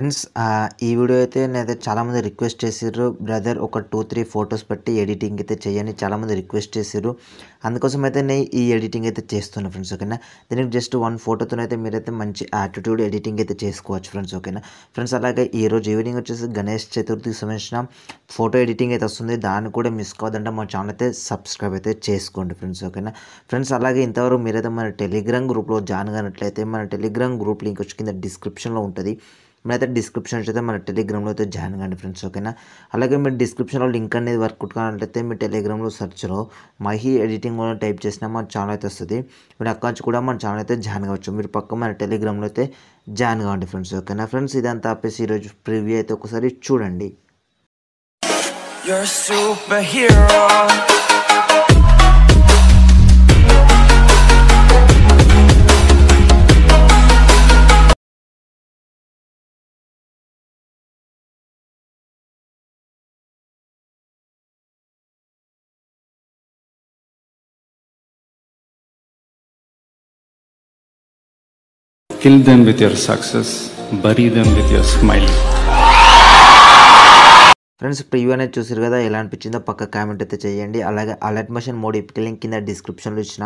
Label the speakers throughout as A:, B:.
A: Friends ఈ video అయితే నేనైతే చాలామంది రిక్వెస్ట్ చేసారు బ్రదర్ ఒక టూ త్రీ ఫొటోస్ పెట్టి ఎడిటింగ్ అయితే చేయని చాలామంది రిక్వెస్ట్ చేశారు అందుకోసం అయితే నేను ఈ ఎడిటింగ్ అయితే చేస్తున్నాను ఫ్రెండ్స్ ఓకేనా దీనికి జస్ట్ వన్ ఫోటోతోనైతే మీరైతే మంచి యాటిట్యూడ్ ఎడిటింగ్ అయితే చేసుకోవచ్చు ఫ్రెండ్స్ ఓకేనా ఫ్రెండ్స్ అలాగే ఈరోజు ఈవినింగ్ వచ్చేసి గణేష్ చతుర్థికి సంబంధించిన ఫోటో ఎడిటింగ్ అయితే వస్తుంది దాన్ని కూడా మిస్ కావద్దంటే మా ఛానల్ అయితే సబ్స్క్రైబ్ అయితే చేసుకోండి ఫ్రెండ్స్ ఓకేనా ఫ్రెండ్స్ అలాగే ఇంతవరకు మీరైతే మన టెలిగ్రామ్ గ్రూప్లో జాయిన్ కానట్లయితే మన టెలిగ్రామ్ గ్రూప్ లింక్ వచ్చి కింద డిస్క్రిప్షన్లో ఉంటుంది అయితే డిస్క్రిప్షన్ అయితే మన టెలిగ్రామ్లో అయితే జాయిన్ కండి ఫ్రెండ్స్ ఓకేనా అలాగే మీరు డిస్క్రిప్షన్లో లింక్ అనేది వర్క్ కొట్టుకోవాలంటే మీ టెలిగ్రామ్లో సర్చ్లో మహి ఎడిటింగ్ కూడా టైప్ చేసినా మన ఛానల్ అయితే వస్తుంది మీరు అక్కడ నుంచి కూడా మన ఛానల్ అయితే జాయిన్ కావచ్చు మీరు పక్క మన టెలిగ్రామ్లో అయితే జాయిన్ కావండి ఫ్రెండ్స్ ఓకేనా ఫ్రెండ్స్ ఇదంతా ఆపేసి ఈరోజు ప్రివ్యూ అయితే ఒకసారి చూడండి You're a superhero Kill them with your success, bury them with your smile. Friends preview అనేది చూసారు కదా ఎలా అనిపించిందో పక్క కామెంట్ అయితే చేయండి అలాగే అలర్ట్ మోషన్ మోడ్ లింక్ కింద డిస్క్రిప్షన్లో ఇచ్చిన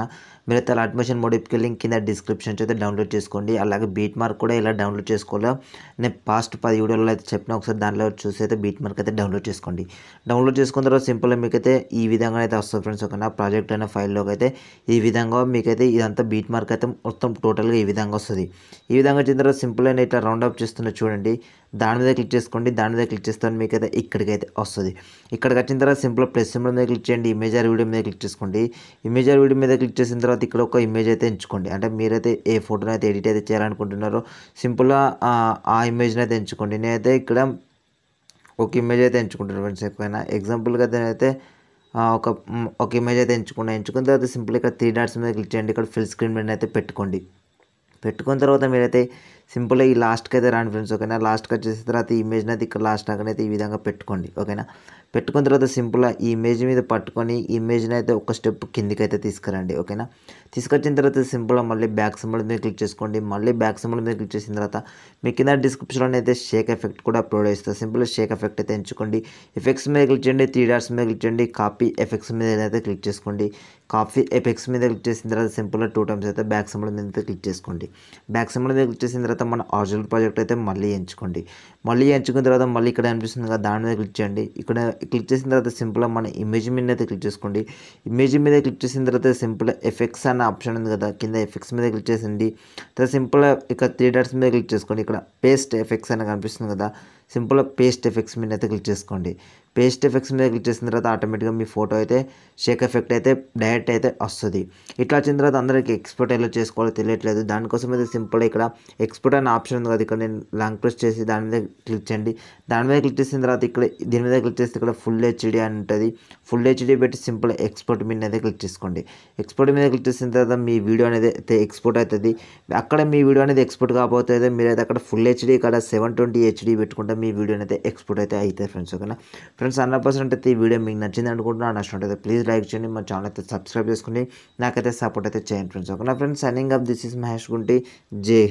A: మీరైతే అలర్ట్ మోషన్ మోడ్ లింక్ కింద డిస్క్రిప్షన్ అయితే డౌన్లోడ్ చేసుకోండి అలాగే బీట్ మార్క్ కూడా ఎలా డౌన్లోడ్ చేసుకోవాలో నేను పాస్ట్ పది వీడియోలో అయితే చెప్పిన ఒకసారి దానిలో చూసి అయితే బీట్ మార్క్ అయితే డౌన్లోడ్ చేసుకోండి డౌన్లోడ్ చేసుకున్న తర్వాత సింపుల్గా అయితే ఈ విధంగా అయితే వస్తుంది ఫ్రెండ్స్ ఒక నా ప్రాజెక్ట్ అయిన ఫైల్లోకి అయితే ఈ విధంగా మీకైతే ఇదంతా బీట్ మార్క్ అయితే మొత్తం టోటల్గా ఈ విధంగా వస్తుంది ఈ విధంగా వచ్చిన తర్వాత సింపుల్ అయినా ఇట్లా రౌండ్ అప్ చేస్తున్న చూడండి దాని మీద క్లిక్ చేసుకోండి దాని మీద క్లిక్ చేస్తాను మీకు అయితే ఇక్కడికైతే వస్తుంది ఇక్కడికి వచ్చిన తర్వాత సింపుల్ ప్లస్ సింబల్ మీద క్లిక్ చేయండి ఇమేజ్ ఆర్ వీడియో మీద క్లిక్ చేసుకోండి ఇమేజ్ ఆర్ వీడియో మీద క్లిక్ చేసిన తర్వాత ఇక్కడ ఒక ఇమేజ్ అయితే ఎంచుకోండి అంటే మీరైతే ఏ ఫోటోని అయితే ఎడిట్ అయితే చేయాలనుకుంటున్నారో సింపుల్గా ఆ ఇమేజ్ని అయితే ఎంచుకోండి నేనైతే ఇక్కడ ఒక ఇమేజ్ అయితే ఎంచుకుంటాను ఫ్రెండ్స్ ఎక్కువైనా ఎగ్జాంపుల్గా నేనైతే ఒక ఒక ఇమేజ్ అయితే ఎంచుకున్నాను ఎంచుకున్న తర్వాత సింపుల్ ఇక్కడ త్రీ డాట్స్ మీద క్లిక్ చేయండి ఇక్కడ ఫుల్ స్క్రీన్ మీద అయితే పెట్టుకోండి పెట్టుకున్న తర్వాత మీరైతే సింపుల్గా ఈ లాస్ట్కి అయితే రాండి ఫ్రెండ్స్ ఓకేనా లాస్ట్కి వచ్చేసిన తర్వాత ఈ ఇమేజ్ని అయితే ఇక్కడ లాస్ట్ అయితే ఈ విధంగా పెట్టుకోండి ఓకేనా పెట్టుకున్న తర్వాత సింపుల్గా ఈ ఇమేజ్ మీద పట్టుకొని ఈ ఇమేజ్ని అయితే ఒక స్టెప్ కిందికి అయితే తీసుకురండి ఓకేనా తీసుకొచ్చిన తర్వాత సింపుల్గా మళ్ళీ బ్యాక్ సింబల్ మీద క్లిక్ చేసుకోండి మళ్ళీ బ్యాక్ సింబల్ మీద క్లిక్ చేసిన తర్వాత మీ కింద డిస్క్రిప్షన్లో అయితే షేక్ ఎఫెక్ట్ కూడా అప్లోడ్ చేస్తారు సింపుల్గా షేక్ ఎఫెక్ట్ అయితే ఎంచుకోండి ఎఫెక్ట్స్ మీద క్లిక్ చేయండి త్రీ డాట్స్ మీద క్లిక్ చేయండి కాపీ ఎఫెక్ట్స్ మీద అయితే క్లిక్ చేసుకోండి కాపీ ఎఫెక్ట్స్ మీద క్లిక్ చేసిన తర్వాత సింపుల్గా టూ టైమ్స్ అయితే బ్యాక్ సింబల్ మీద క్లిక్ చేసుకోండి బ్యాక్ సైడ్ మీద క్లిక్ చేసిన తర్వాత మన ఆరిజినల్ ప్రాజెక్ట్ అయితే మళ్ళీ ఎంచుకోండి మళ్ళీ ఎంచుకున్న తర్వాత మళ్ళీ ఇక్కడ అనిపిస్తుంది కదా దాని మీద క్లిక్ చేయండి ఇక్కడ క్లిక్ చేసిన తర్వాత సింపుల్గా మన ఇమేజ్ మీద అయితే క్లిక్ చేసుకోండి ఇమేజ్ మీద క్లిక్ చేసిన తర్వాత సింపుల్ ఎఫెక్ట్స్ అన్న ఆప్షన్ ఉంది కదా కింద ఎఫెక్ట్స్ మీద క్లిక్ చేసింది తర్వాత సింపుల్ ఇక్కడ త్రీ డాట్స్ మీద క్లిక్ చేసుకోండి ఇక్కడ పేస్ట్ ఎఫెక్ట్స్ అని కనిపిస్తుంది కదా సింపుల్ పేస్ట్ ఎఫెక్ట్స్ మీద అయితే క్లిక్ చేసుకోండి పేస్ట్ ఎఫెక్ట్స్ మీద క్లిక్ చేసిన తర్వాత ఆటోమేటిక్గా మీ ఫోటో అయితే షేక్ ఎఫెక్ట్ అయితే డైరెక్ట్ అయితే వస్తుంది ఇట్లా వచ్చిన తర్వాత అందరికి ఎక్స్పోర్ట్ ఎలా చేసుకోవాలో తెలియట్లేదు దానికోసం అయితే సింపుల్ ఇక్కడ ఎక్స్పోర్ట్ అనే ఆప్షన్ ఉంది కదా ఇక్కడ నేను లాంగ్ ప్రెస్ చేసి దాని మీద క్లిక్ చేయండి దాని మీద క్లిక్ చేసిన తర్వాత ఇక్కడ దీని మీద క్లిక్ చేస్తే ఇక్కడ ఫుల్ హెచ్డి అని ఉంటుంది ఫుల్ హెచ్డి పెట్టి సింపుల్ ఎక్స్పోర్ట్ మీద అయితే క్లిక్ చేసుకోండి ఎక్స్పోర్ట్ మీద క్లిక్ చేసిన తర్వాత మీ వీడియో అనేది అయితే ఎక్స్పోర్ట్ అవుతుంది అక్కడ మీ వీడియో అనేది ఎక్స్పోర్ట్ కాకపోతే అయితే మీరైతే అక్కడ ఫుల్ హెచ్డి ఇక్కడ సెవెన్ ట్వంటీ హెచ్డి పెట్టుకుంటే మీ వీడియో అయితే ఎక్స్పోర్ట్ అయితే అవుతుంది ఫ్రెండ్స్ ఓకేనా ఫ్రెండ్స్ అన్న పర్సెంట్ అయితే ఈ వీడియో మీకు నచ్చింది అనుకుంటున్నాను నచ్చినట్టయితే ప్లీజ్ లైక్ చేయండి మా ఛానల్ అయితే సబ్స్క్రైబ్ చేసుకుని నాకైతే సపోర్ట్ అయితే చేయండి ఫ్రెండ్స్ నా friends signing up this is Mahesh Gunti J